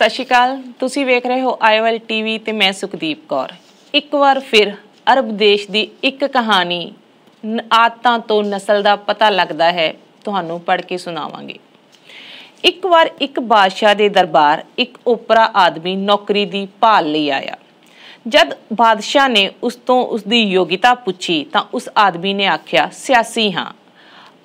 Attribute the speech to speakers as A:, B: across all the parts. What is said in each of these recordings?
A: ਸਤਿ ਸ਼੍ਰੀ ਅਕਾਲ ਤੁਸੀਂ ਵੇਖ ਰਹੇ ਹੋ ਆਈਵਲ ਟੀਵੀ ਤੇ ਮੈਂ ਸੁਖਦੀਪ ਕੌਰ ਇੱਕ ਵਾਰ ਫਿਰ ਅਰਬ ਦੇਸ਼ ਦੀ ਇੱਕ ਕਹਾਣੀ ਆਤਾਂ ਤੋਂ ਨਸਲ ਦਾ ਪਤਾ ਲੱਗਦਾ ਹੈ ਤੁਹਾਨੂੰ ਪੜ੍ਹ ਕੇ ਸੁਣਾਵਾਂਗੇ ਇੱਕ ਵਾਰ ਇੱਕ ਬਾਦਸ਼ਾਹ ਦੇ ਦਰਬਾਰ ਇੱਕ ਉਪਰਾ ਆਦਮੀ ਨੌਕਰੀ ਦੀ ਭਾਲ ਲਈ ਆਇਆ ਜਦ ਬਾਦਸ਼ਾਹ ਨੇ ਉਸ ਤੋਂ ਉਸ ਦੀ ਯੋਗਤਾ ਪੁੱਛੀ ਤਾਂ ਉਸ ਆਦਮੀ ਨੇ ਆਖਿਆ ਸਿਆਸੀ ਹਾਂ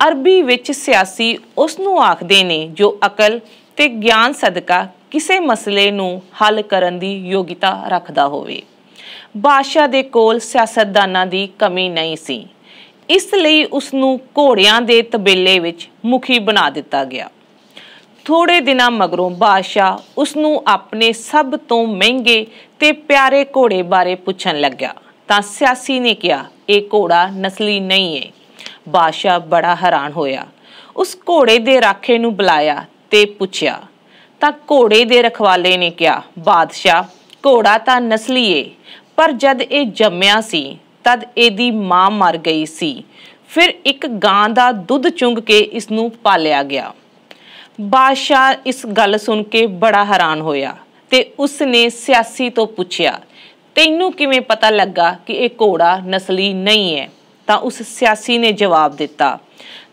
A: ਅਰਬੀ ਵਿੱਚ ਸਿਆਸੀ ਉਸ ਨੂੰ ਆਖਦੇ ਨੇ ਜੋ ਅਕਲ ਤੇ ਗਿਆਨ ਸਦਕਾ ਕਿਸੇ ਮਸਲੇ ਨੂੰ ਹੱਲ ਕਰਨ ਦੀ ਯੋਗਤਾ ਰੱਖਦਾ ਹੋਵੇ ਬਾਦਸ਼ਾਹ ਦੇ ਕੋਲ ਸਿਆਸਤਦਾਨਾਂ ਦੀ ਕਮੀ ਨਹੀਂ ਸੀ ਇਸ ਲਈ ਉਸ ਨੂੰ ਘੋੜਿਆਂ ਦੇ ਤਬੇਲੇ ਵਿੱਚ ਮੁਖੀ ਬਣਾ ਦਿੱਤਾ ਗਿਆ ਥੋੜੇ ਦਿਨਾਂ ਮਗਰੋਂ ਬਾਦਸ਼ਾਹ ਉਸ ਨੂੰ ਆਪਣੇ ਸਭ ਤੋਂ ਮਹਿੰਗੇ ਤੇ ਪਿਆਰੇ ਘੋੜੇ ਬਾਰੇ ਪੁੱਛਣ ਲੱਗਾ ਤਾਂ ਸਿਆਸੀ ਨੇ ਕਿਹਾ ਇਹ ਘੋੜਾ ਨਸਲੀ ਨਹੀਂ ਹੈ ਬਾਦਸ਼ਾਹ ਬੜਾ ਹੈਰਾਨ ਹੋਇਆ ਉਸ ਘੋੜੇ ਦੇ ਰਾਖੇ ਨੂੰ ਬੁਲਾਇਆ ਤੇ ਪੁੱਛਿਆ ਤਾਂ ਘੋੜੇ ਦੇ ਰਖਵਾਲੇ ਨੇ ਕਿਹਾ ਬਾਦਸ਼ਾਹ ਘੋੜਾ ਤਾਂ ਨਸਲੀ ਏ ਪਰ ਜਦ ਇਹ ਜੰਮਿਆ ਸੀ ਤਦ ਇਹਦੀ ਮਾਂ ਮਰ ਗਈ ਸੀ ਫਿਰ ਇੱਕ ਗਾਂ ਦਾ ਦੁੱਧ ਚੁੰਗ ਕੇ ਇਸ ਨੂੰ ਪਾਲਿਆ ਗਿਆ ਬਾਦਸ਼ਾਹ ਇਸ ਗੱਲ ਸੁਣ ਕੇ ਬੜਾ ਹੈਰਾਨ ਹੋਇਆ ਤੇ ਉਸ ਨੇ ਸਿਆਸੀ ਤੋਂ ਪੁੱਛਿਆ ਤੈਨੂੰ ਕਿਵੇਂ ਪਤਾ ਲੱਗਾ ਕਿ ਇਹ ਘੋੜਾ ਨਸਲੀ ਨਹੀਂ ਹੈ ਤਾਂ ਉਸ ਸਿਆਸੀ ਨੇ ਜਵਾਬ ਦਿੱਤਾ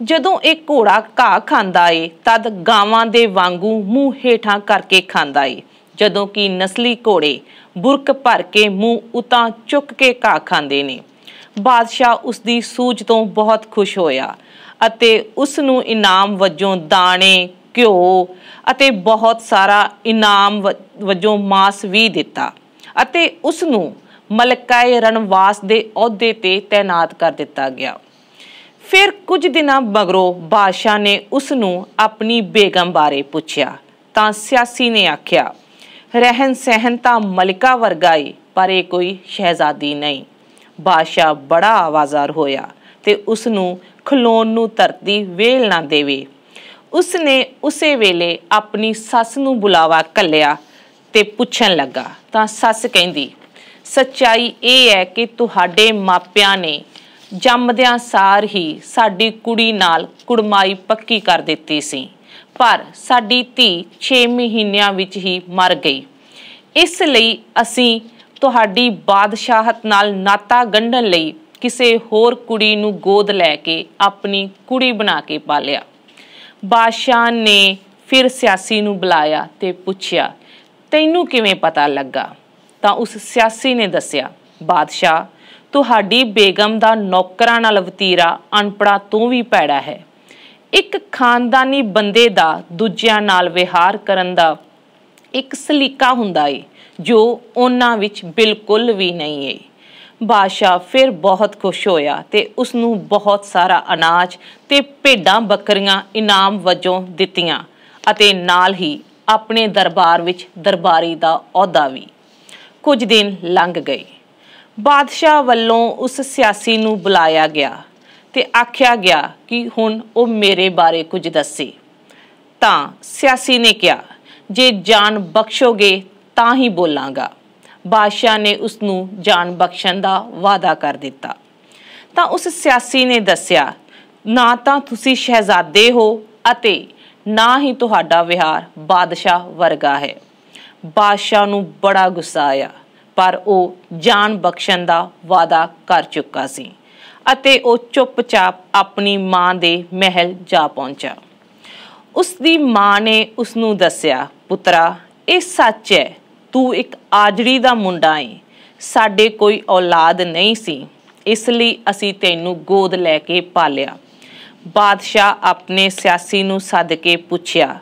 A: ਜਦੋਂ ਇਹ ਘੋੜਾ ਘਾਹ ਖਾਂਦਾ ਏ ਤਦ ਗਾਵਾਂ ਦੇ ਵਾਂਗੂ ਮੂੰਹ ਹੇਠਾਂ ਕਰਕੇ ਖਾਂਦਾ ਏ ਜਦੋਂ ਕਿ ਨਸਲੀ ਘੋੜੇ ਬੁਰਕ ਭਰ ਕੇ ਮੂੰਹ ਉਤਾਂ ਚੁੱਕ ਕੇ ਘਾਹ ਖਾਂਦੇ ਨੇ ਬਾਦਸ਼ਾਹ ਉਸ ਦੀ ਸੂਝ ਤੋਂ ਬਹੁਤ ਖੁਸ਼ ਹੋਇਆ ਅਤੇ ਉਸ ਨੂੰ ਇਨਾਮ ਵਜੋਂ ਦਾਣੇ ਘਿਓ ਅਤੇ ਬਹੁਤ ਸਾਰਾ ਇਨਾਮ ਵਜੋਂ ਮਾਸ ਵੀ ਦਿੱਤਾ ਅਤੇ ਉਸ ਨੂੰ ਮਲਕਾਏ ਰਣਵਾਸ ਦੇ ਅਹੁਦੇ ਤੇ ਤਾਇਨਾਤ ਕਰ ਦਿੱਤਾ ਗਿਆ ਫਿਰ ਕੁਝ ਦਿਨਾਂ ਬਗਰੋ ਬਾਦਸ਼ਾਹ ਨੇ ਉਸ ਨੂੰ ਆਪਣੀ ਬੇਗਮ ਬਾਰੇ ਪੁੱਛਿਆ ਤਾਂ ਸਿਆਸੀ ਨੇ ਆਖਿਆ ਰਹਿਨ ਸਹਿਨ ਤਾਂ ਮਲਿਕਾ ਵਰਗਾ ਹੀ ਪਰ ਇਹ ਕੋਈ ਸ਼ਹਿਜ਼ਾਦੀ ਨਹੀਂ ਬਾਦਸ਼ਾਹ ਬੜਾ ਆਵਾਜ਼ਾਰ ਹੋਇਆ ਤੇ ਉਸ ਨੂੰ ਖਲੋਣ ਨੂੰ ਧਰਤੀ ਵੇਲ ਨਾ ਦੇਵੇ ਉਸ ਨੇ ਉਸੇ ਵੇਲੇ ਆਪਣੀ ਸੱਸ ਨੂੰ ਬੁਲਾਵਾ ਕੱਲਿਆ ਤੇ ਪੁੱਛਣ ਲੱਗਾ ਤਾਂ ਸੱਸ ਕਹਿੰਦੀ ਸੱਚਾਈ ਇਹ ਹੈ ਕਿ ਤੁਹਾਡੇ ਮਾਪਿਆਂ ਨੇ ਜੰਮਦਿਆਂ ਸਾਰ ਹੀ ਸਾਡੀ ਕੁੜੀ ਨਾਲ ਕੁੜਮਾਈ ਪੱਕੀ ਕਰ ਦਿੱਤੀ ਸੀ ਪਰ ਸਾਡੀ ਧੀ 6 ਮਹੀਨਿਆਂ ਵਿੱਚ ਹੀ ਮਰ ਗਈ ਇਸ ਲਈ ਅਸੀਂ ਤੁਹਾਡੀ ਬਾਦਸ਼ਾਹਤ ਨਾਲ ਨਾਤਾ ਗੰਢਣ ਲਈ ਕਿਸੇ ਹੋਰ ਕੁੜੀ ਨੂੰ ਗੋਦ ਲੈ ਕੇ ਆਪਣੀ ਕੁੜੀ ਬਣਾ ਕੇ ਪਾਲਿਆ ਬਾਦਸ਼ਾਹ ਨੇ ਫਿਰ ਸਿਆਸੀ ਨੂੰ ਬੁਲਾਇਆ ਤੇ ਪੁੱਛਿਆ ਤੈਨੂੰ ਕਿਵੇਂ ਪਤਾ ਲੱਗਾ ਤਾਂ ਉਸ ਸਿਆਸੀ ਨੇ ਦੱਸਿਆ ਬਾਦਸ਼ਾਹ ਤੁਹਾਡੀ ਬੇਗਮ ਦਾ ਨੌਕਰਾਂ ਨਾਲ ਵਤੀਰਾ ਅਨਪੜਾ ਤੂੰ ਵੀ ਪੈੜਾ ਹੈ ਇੱਕ ਖਾਨਦਾਨੀ ਬੰਦੇ ਦਾ ਦੂਜਿਆਂ ਨਾਲ ਵਿਹਾਰ ਕਰਨ ਦਾ ਇੱਕ ਸਲੀਕਾ ਹੁੰਦਾ ਏ ਜੋ ਉਹਨਾਂ ਵਿੱਚ ਬਿਲਕੁਲ ਵੀ ਨਹੀਂ ਏ ਬਾਦਸ਼ਾਹ ਫਿਰ ਬਹੁਤ ਖੁਸ਼ ਹੋਇਆ ਤੇ ਉਸ ਨੂੰ ਬਹੁਤ ਸਾਰਾ ਅਨਾਜ ਤੇ ਭੇਡਾਂ ਬੱਕਰੀਆਂ ਇਨਾਮ ਵਜੋਂ ਦਿੱਤੀਆਂ ਅਤੇ ਨਾਲ ਹੀ ਆਪਣੇ ਦਰਬਾਰ ਵਿੱਚ ਦਰਬਾਰੀ ਦਾ ਅਹੁਦਾ ਵੀ ਕੁਝ ਦਿਨ ਲੰਘ ਗਏ ਬਾਦਸ਼ਾਹ ਵੱਲੋਂ ਉਸ ਸਿਆਸੀ ਨੂੰ ਬੁਲਾਇਆ ਗਿਆ ਤੇ ਆਖਿਆ ਗਿਆ ਕਿ ਹੁਣ ਉਹ ਮੇਰੇ ਬਾਰੇ ਕੁਝ ਦੱਸੇ ਤਾਂ ਸਿਆਸੀ ਨੇ ਕਿਹਾ ਜੇ ਜਾਨ ਬਖਸ਼ੋਗੇ ਤਾਂ ਹੀ ਬੋਲਾਂਗਾ ਬਾਦਸ਼ਾਹ ਨੇ ਉਸ ਨੂੰ ਜਾਨ ਬਖਸ਼ਣ ਦਾ ਵਾਅਦਾ ਕਰ ਦਿੱਤਾ ਤਾਂ ਉਸ ਸਿਆਸੀ ਨੇ ਦੱਸਿਆ ਨਾ ਤਾਂ ਤੁਸੀਂ ਸ਼ਹਿਜ਼ਾਦੇ ਹੋ ਅਤੇ ਨਾ ਹੀ ਤੁਹਾਡਾ ਵਿਹਾਰ ਬਾਦਸ਼ਾਹ ਵਰਗਾ ਹੈ ਬਾਦਸ਼ਾਹ ਨੂੰ ਬੜਾ ਗੁੱਸਾ ਆਇਆ ਪਰ ਉਹ ਜਾਨ ਬਖਸ਼ਣ ਦਾ ਵਾਅਦਾ ਕਰ ਚੁੱਕਾ ਸੀ ਅਤੇ ਉਹ ਚੁੱਪਚਾਪ ਆਪਣੀ ਮਾਂ ਦੇ ਮਹਿਲ ਜਾ ਪਹੁੰਚਾ ਉਸ ਦੀ ਮਾਂ ਨੇ ਉਸ ਨੂੰ ਦੱਸਿਆ ਪੁੱਤਰਾ ਇਹ ਸੱਚ ਹੈ ਤੂੰ ਇੱਕ ਆਜੜੀ ਦਾ ਮੁੰਡਾ ਹੈ ਸਾਡੇ ਕੋਈ ਔਲਾਦ ਨਹੀਂ ਸੀ ਇਸ ਲਈ ਅਸੀਂ ਤੈਨੂੰ ਗੋਦ ਲੈ ਕੇ ਪਾਲਿਆ ਬਾਦਸ਼ਾਹ ਆਪਣੇ ਸਿਆਸੀ ਨੂੰ ਸੱਦ ਕੇ ਪੁੱਛਿਆ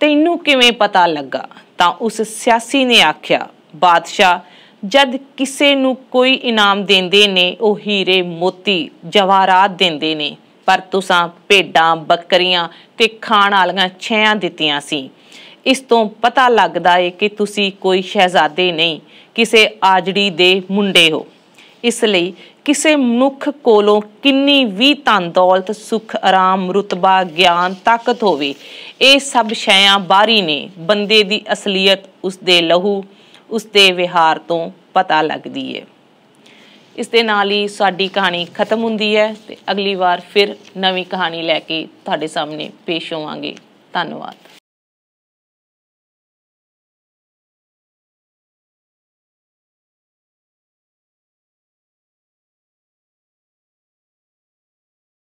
A: ਤੈਨੂੰ ਕਿਵੇਂ ਪਤਾ ਲੱਗਾ ਤਾਂ ਉਸ ਸਿਆਸੀ ਨੇ ਆਖਿਆ ਬਾਦਸ਼ਾਹ ਜਦ ਕਿਸੇ ਨੂੰ ਕੋਈ ਇਨਾਮ ਦਿੰਦੇ ਨੇ ਉਹ ਹੀਰੇ ਮੋਤੀ ਜਵਾਹਰਾਤ ਦਿੰਦੇ ਨੇ ਪਰ ਤੁਸਾਂ ਭੇਡਾਂ ਬੱਕਰੀਆਂ ਤੇ ਖਾਣ ਵਾਲੀਆਂ ਛਿਆਂ ਦਿੱਤੀਆਂ ਸੀ ਇਸ ਤੋਂ ਪਤਾ ਲੱਗਦਾ ਏ ਕਿ ਤੁਸੀਂ ਕੋਈ ਸ਼ਹਿਜ਼ਾਦੇ ਨਹੀਂ ਕਿਸੇ ਆਜੜੀ ਦੇ ਮੁੰਡੇ ਹੋ ਇਸ ਲਈ ਕਿਸੇ ਮਨੁੱਖ ਕੋਲੋਂ ਕਿੰਨੀ ਵੀ ਤਨ ਦੌਲਤ ਸੁਖ ਆਰਾਮ ਰਤਬਾ ਗਿਆਨ ਤਾਕਤ ਹੋਵੇ ਇਹ ਸਭ ਸ਼ੈਆਂ ਬਾਹਰੀ ਨੇ ਬੰਦੇ ਦੀ ਅਸਲੀਅਤ ਉਸ ਦੇ ਲਹੂ ਉਸ ਦੇ ਵਿਹਾਰ ਤੋਂ ਪਤਾ ਲੱਗਦੀ ਹੈ ਇਸ ਦੇ ਨਾਲ ਹੀ ਸਾਡੀ ਕਹਾਣੀ ਖਤਮ ਹੁੰਦੀ ਹੈ ਤੇ ਅਗਲੀ ਵਾਰ ਫਿਰ ਨਵੀਂ ਕਹਾਣੀ ਲੈ ਕੇ ਤੁਹਾਡੇ ਸਾਹਮਣੇ ਪੇਸ਼ ਹੋਵਾਂਗੇ ਧੰਨਵਾਦ